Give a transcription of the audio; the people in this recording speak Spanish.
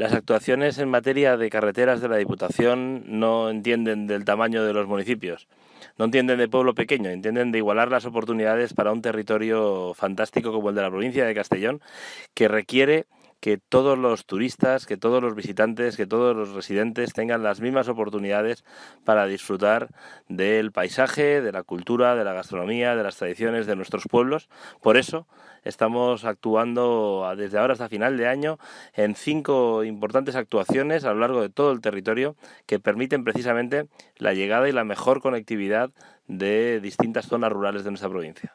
Las actuaciones en materia de carreteras de la Diputación no entienden del tamaño de los municipios, no entienden de pueblo pequeño, entienden de igualar las oportunidades para un territorio fantástico como el de la provincia de Castellón, que requiere que todos los turistas, que todos los visitantes, que todos los residentes tengan las mismas oportunidades para disfrutar del paisaje, de la cultura, de la gastronomía, de las tradiciones de nuestros pueblos. Por eso estamos actuando ah, desde ahora hasta final de año en cinco importantes actuaciones a lo largo de todo el territorio que permiten precisamente la llegada y la mejor conectividad de distintas zonas rurales de nuestra provincia.